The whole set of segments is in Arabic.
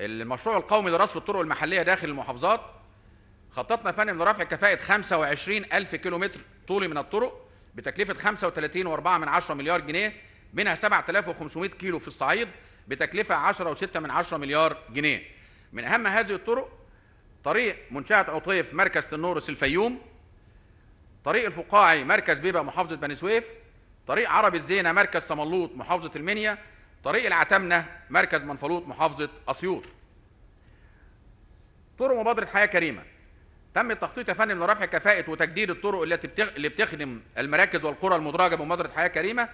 المشروع القومي لرصف الطرق المحليه داخل المحافظات خططنا فني لرفع كفاءه 25000 كيلومتر طولي من الطرق بتكلفه 35.4 مليار جنيه منها 7500 كيلو في الصعيد بتكلفه 10.6 مليار جنيه من اهم هذه الطرق طريق منشاه عطيف مركز سنورس الفيوم طريق الفقاعي مركز بيبه محافظه بني سويف طريق عرب الزينه مركز سملوط محافظه المنيا طريق العتمنة مركز منفلوط محافظة أسيوط طرق مبادرة حياة كريمة تم التخطيط يا فندم لرفع كفاءة وتجديد الطرق التي اللي بتخدم المراكز والقرى المدرجة بمبادرة حياة كريمة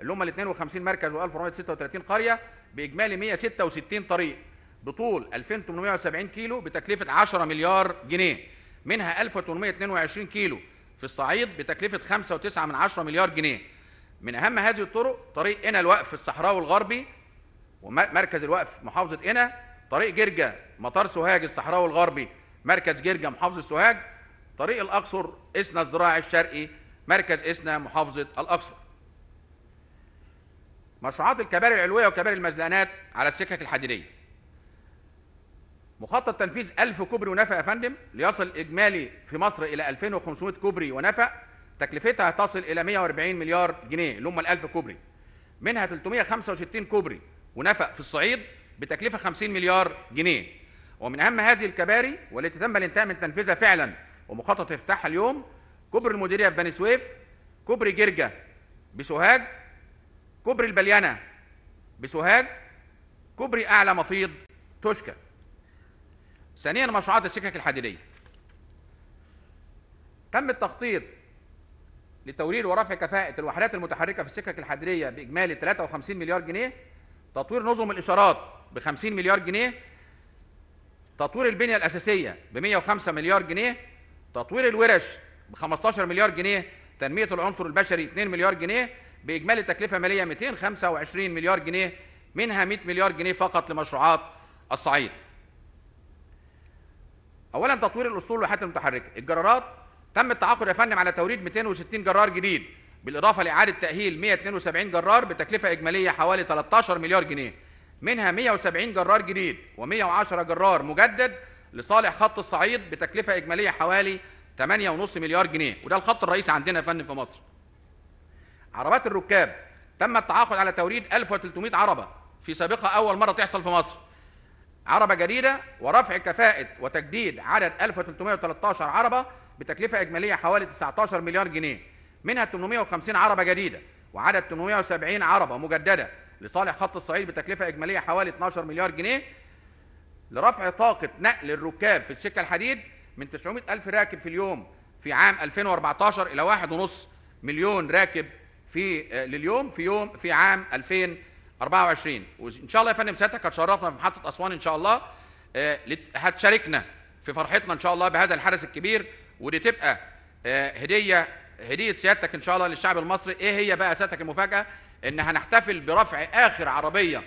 اللي هم ال 52 مركز و1436 قرية بإجمالي 166 طريق بطول 2870 كيلو بتكلفة 10 مليار جنيه منها 1822 كيلو في الصعيد بتكلفة 5.9 مليار جنيه من أهم هذه الطرق طريق قنا الوقف الصحراوي الغربي ومركز الوقف محافظة قنا طريق جرجة مطار سوهاج الصحراوي الغربي مركز جرجة محافظة سوهاج طريق الأقصر إسنا الزراعي الشرقي مركز إسنا محافظة الأقصر مشروعات الكباري العلوية وكباري المزلقانات على السكك الحديدية مخطط تنفيذ 1000 كوبري ونفق يا فندم ليصل إجمالي في مصر إلى 2500 كوبري ونفق تكلفتها تصل الى 140 مليار جنيه اللي هم ال1000 كوبري منها 365 كوبري ونفق في الصعيد بتكلفه 50 مليار جنيه ومن اهم هذه الكباري والتي تم الانتهاء من تنفيذها فعلا ومخطط افتتاحها اليوم كوبري المديريه في بني سويف كوبري جرجه بسوهاج كوبري البليانه بسوهاج كوبري اعلى مفيض توشكا ثانيا مشروعات السكك الحديديه تم التخطيط لتوريد ورفع كفاءة الوحدات المتحركة في السكك الحدرية بإجمالي 53 مليار جنيه تطوير نظم الإشارات ب 50 مليار جنيه تطوير البنية الأساسية ب 105 مليار جنيه تطوير الورش ب 15 مليار جنيه تنمية العنصر البشري 2 مليار جنيه بإجمالي تكلفة مالية 225 مليار جنيه منها 100 مليار جنيه فقط لمشروعات الصعيد أولا تطوير الأسطول والوحدات المتحركة الجرارات تم التعاقد يا فندم على توريد 260 جرار جديد بالاضافه لاعاده تاهيل 172 جرار بتكلفه اجماليه حوالي 13 مليار جنيه منها 170 جرار جديد و110 جرار مجدد لصالح خط الصعيد بتكلفه اجماليه حوالي 8.5 مليار جنيه وده الخط الرئيسي عندنا يا فندم في مصر عربات الركاب تم التعاقد على توريد 1300 عربه في سابقه اول مره تحصل في مصر عربه جديده ورفع كفاءه وتجديد عدد 1313 عربه بتكلفه اجماليه حوالي 19 مليار جنيه منها 850 عربه جديده وعدد 870 عربه مجدده لصالح خط الصعيد بتكلفه اجماليه حوالي 12 مليار جنيه لرفع طاقه نقل الركاب في السكه الحديد من 900 الف راكب في اليوم في عام 2014 الى 1.5 مليون راكب في آه، لليوم في يوم في عام 2024 وان شاء الله يا فندم سيادتك هتشرفنا في محطه اسوان ان شاء الله آه، هتشاركنا في فرحتنا ان شاء الله بهذا الحدث الكبير ودي تبقى آه، هديه هديه سيادتك ان شاء الله للشعب المصري ايه هي بقى سيادتك المفاجاه ان هنحتفل برفع اخر عربيه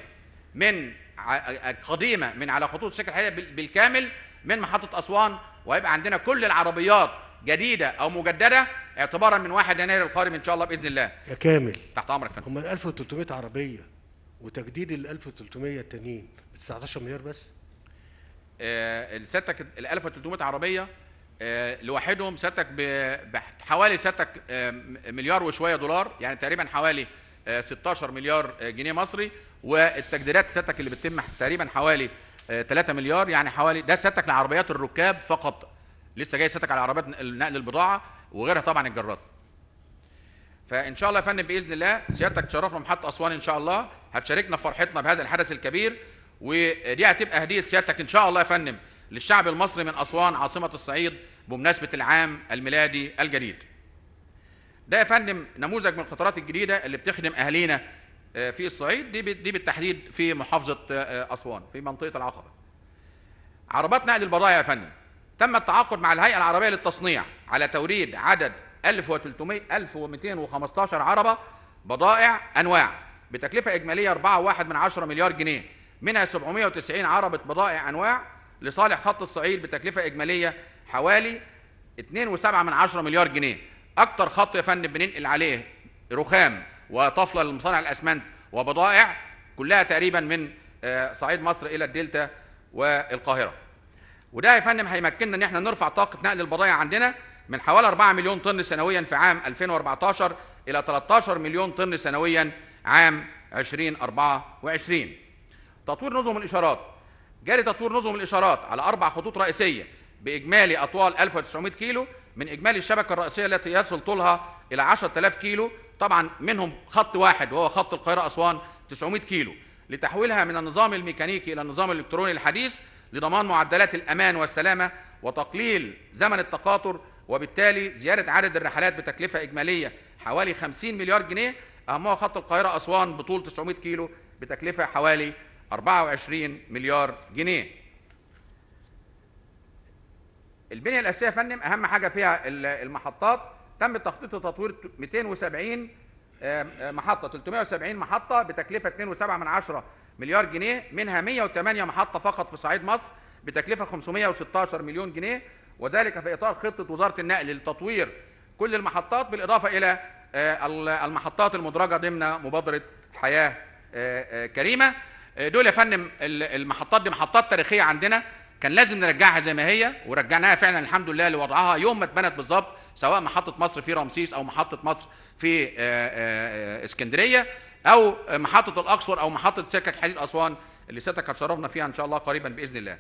من آه، قديمه من على خطوط شكل الحديده بالكامل من محطه اسوان وهيبقى عندنا كل العربيات جديده او مجدده اعتبارا من 1 يناير القادم ان شاء الله باذن الله يا كامل تحت امرك فندم هم 1300 عربيه وتجديد ال 1300 التانيين ب 19 مليار بس آه سيادتك ال 1300 عربيه آه، لوحدهم ساتك بحوالي ساتك آه، مليار وشويه دولار يعني تقريبا حوالي 16 آه، مليار جنيه مصري والتجديدات ساتك اللي بتتم تقريبا حوالي 3 مليار يعني حوالي ده ساتك لعربيات الركاب فقط لسه جاي ساتك على عربيات نقل البضاعه وغيرها طبعا الجرات فان شاء الله يا فندم باذن الله سيادتك تشرفنا محطه اسوان ان شاء الله هتشاركنا في فرحتنا بهذا الحدث الكبير ودي هتبقى هديه سيادتك ان شاء الله يا فندم للشعب المصري من أسوان عاصمة الصعيد بمناسبة العام الميلادي الجديد ده يا فندم نموذج من القطارات الجديدة اللي بتخدم أهالينا آه، في الصعيد دي دي بالتحديد في محافظة آه، أسوان في منطقة العقبة عربات نقل البضائع يا فندم تم التعاقد مع الهيئة العربية للتصنيع على توريد عدد 1300 1215 عربة بضائع أنواع بتكلفة إجمالية 4.1 مليار جنيه منها 790 عربة بضائع أنواع لصالح خط الصعيد بتكلفه اجماليه حوالي 2.7 من مليار جنيه اكتر خط يا فندم بننقل عليه رخام وطفله لمصانع الاسمنت وبضائع كلها تقريبا من آه، صعيد مصر الى الدلتا والقاهره وده يا فندم هيمكننا ان احنا نرفع طاقه نقل البضائع عندنا من حوالي 4 مليون طن سنويا في عام 2014 الى 13 مليون طن سنويا عام 2024 تطوير نظم الاشارات جاري تطوير نظم الإشارات على أربع خطوط رئيسية بإجمالي أطوال 1900 كيلو من إجمالي الشبكة الرئيسية التي يصل طولها إلى 10000 كيلو طبعا منهم خط واحد وهو خط القاهرة أسوان 900 كيلو لتحويلها من النظام الميكانيكي إلى النظام الإلكتروني الحديث لضمان معدلات الأمان والسلامة وتقليل زمن التقاطر وبالتالي زيادة عدد الرحلات بتكلفة إجمالية حوالي 50 مليار جنيه أهمها خط القاهرة أسوان بطول 900 كيلو بتكلفة حوالي 24 مليار جنيه البنيه الاساسيه يا فندم اهم حاجه فيها المحطات تم تخطيط لتطوير 270 محطه 370 محطه بتكلفه 2.7 مليار جنيه منها 108 محطه فقط في صعيد مصر بتكلفه 516 مليون جنيه وذلك في اطار خطه وزاره النقل لتطوير كل المحطات بالاضافه الى آه، المحطات المدرجه ضمن مبادره حياه آه، آه، كريمه آه، دول يا فندم المحطات دي محطات تاريخيه عندنا كان لازم نرجعها زي ما هي ورجعناها فعلا الحمد لله لوضعها يوم ما اتبنت بالظبط سواء محطه مصر في رمسيس او محطه مصر في آه، آه، اسكندريه او محطه الاقصر او محطه سكك حديد اسوان اللي سيادتك هتشرفنا فيها ان شاء الله قريبا باذن الله.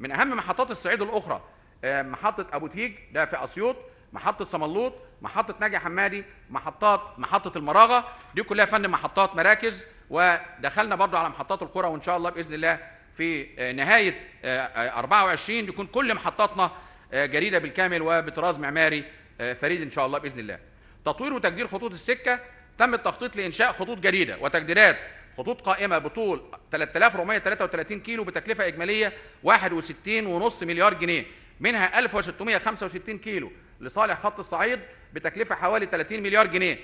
من اهم محطات الصعيد الاخرى محطه ابو تيج ده في اسيوط، محطه صملوط، محطه ناجي حمادي، محطات محطه المراغه دي كلها فن محطات مراكز ودخلنا برضو على محطات القرى وان شاء الله باذن الله في آه، نهايه 24 آه، آه، يكون كل محطاتنا جريده بالكامل وبطراز معماري فريد ان شاء الله باذن الله. تطوير وتجديد خطوط السكه تم التخطيط لانشاء خطوط جديده وتجديدات خطوط قائمه بطول 3433 كيلو بتكلفه اجماليه 61.5 مليار جنيه منها 1665 كيلو لصالح خط الصعيد بتكلفه حوالي 30 مليار جنيه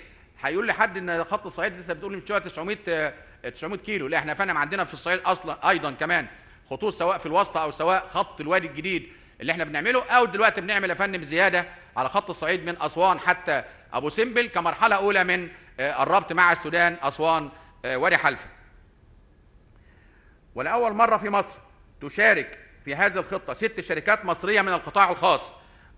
هيقول لي حد ان خط الصعيد لسه بتقول لي مش 900 900 آه، كيلو لا احنا فعلا عندنا في الصعيد اصلا ايضا كمان خطوط سواء في الوسطى او سواء خط الوادي الجديد اللي احنا بنعمله او دلوقتي بنعمل يا فندم زياده على خط الصعيد من اسوان حتى ابو سمبل كمرحله اولى من الربط آه، مع السودان اسوان آه، وادي حلفه. ولاول مره في مصر تشارك في هذه الخطه ست شركات مصريه من القطاع الخاص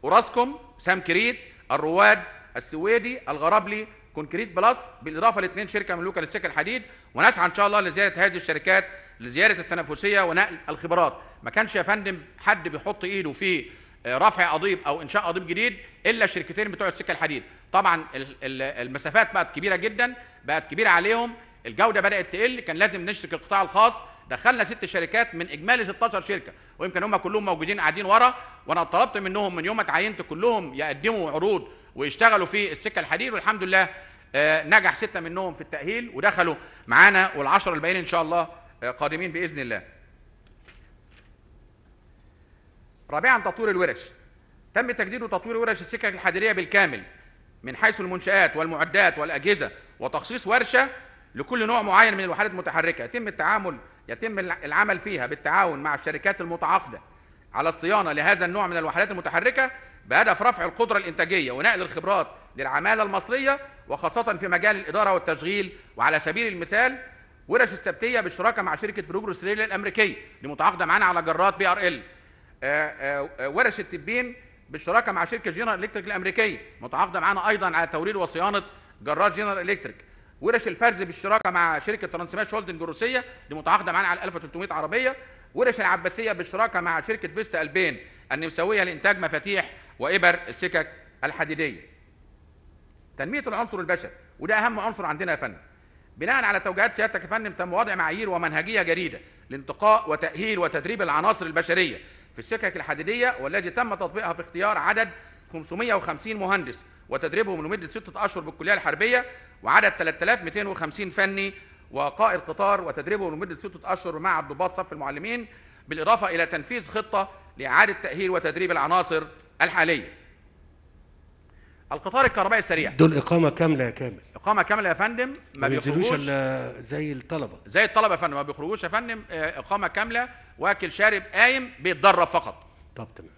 اوراسكوم سامكريت الرواد السويدي الغرابلي كونكريت بلس بالاضافه لاثنين شركه مملوكه للسكه الحديد ونسعى ان شاء الله لزياده هذه الشركات لزياده التنافسيه ونقل الخبرات ما كانش يا فندم حد بيحط ايده في آه، رفع قضيب او انشاء قضيب جديد الا الشركتين بتوع السكه الحديد طبعا المسافات بقت كبيره جدا بقت كبيره عليهم الجوده بدات تقل كان لازم نشرك القطاع الخاص دخلنا ست شركات من اجمالي 16 شركه ويمكن هم كلهم موجودين قاعدين ورا وانا طلبت منهم من يوم ما اتعينت كلهم يقدموا عروض ويشتغلوا في السكه الحديد والحمد لله آه، نجح سته منهم في التاهيل ودخلوا معانا والعشر الباقيين ان شاء الله آه، قادمين باذن الله. رابعا تطوير الورش. تم تجديد وتطوير ورش السكك الحديديه بالكامل من حيث المنشآت والمعدات والأجهزة وتخصيص ورشة لكل نوع معين من الوحدات المتحركة يتم التعامل يتم العمل فيها بالتعاون مع الشركات المتعاقده على الصيانه لهذا النوع من الوحدات المتحركه بهدف رفع القدره الانتاجيه ونقل الخبرات للعماله المصريه وخاصه في مجال الاداره والتشغيل وعلى سبيل المثال ورش السبتيه بالشراكه مع شركه بروجرس ريل الامريكيه المتعاقدة متعاقده على جرات بي ار ال آه، آه، ورش التبين بالشراكه مع شركه جنرال الكتريك الامريكيه متعاقده معنا ايضا على توريد وصيانه جرات جنرال الكتريك ورش الفرز بالشراكه مع شركه ترانسماش هولدنج الروسيه دي متعاقده معانا على 1300 عربيه ورش العباسيه بالشراكه مع شركه فيستا البين النمساويه لانتاج مفاتيح وابر السكك الحديديه. تنميه العنصر البشري وده اهم عنصر عندنا يا فندم. بناء على توجيهات سيادتك يا فندم تم وضع معايير ومنهجيه جديده لانتقاء وتاهيل وتدريب العناصر البشريه في السكك الحديديه والذي تم تطبيقها في اختيار عدد 550 مهندس وتدريبهم لمده ستة اشهر بالكليه الحربيه وعدد 3250 فني وقائد قطار وتدريبهم لمده ستة اشهر مع الضباط صف المعلمين بالاضافه الى تنفيذ خطه لاعاده تاهيل وتدريب العناصر الحاليه. القطار الكهربائي السريع دول اقامه كامله يا كامل اقامه كامله يا فندم ما بيخرجوش الا زي الطلبه زي الطلبه يا فندم ما بيخرجوش يا فندم آه، اقامه كامله واكل شارب قايم بيتدرب فقط طب تمام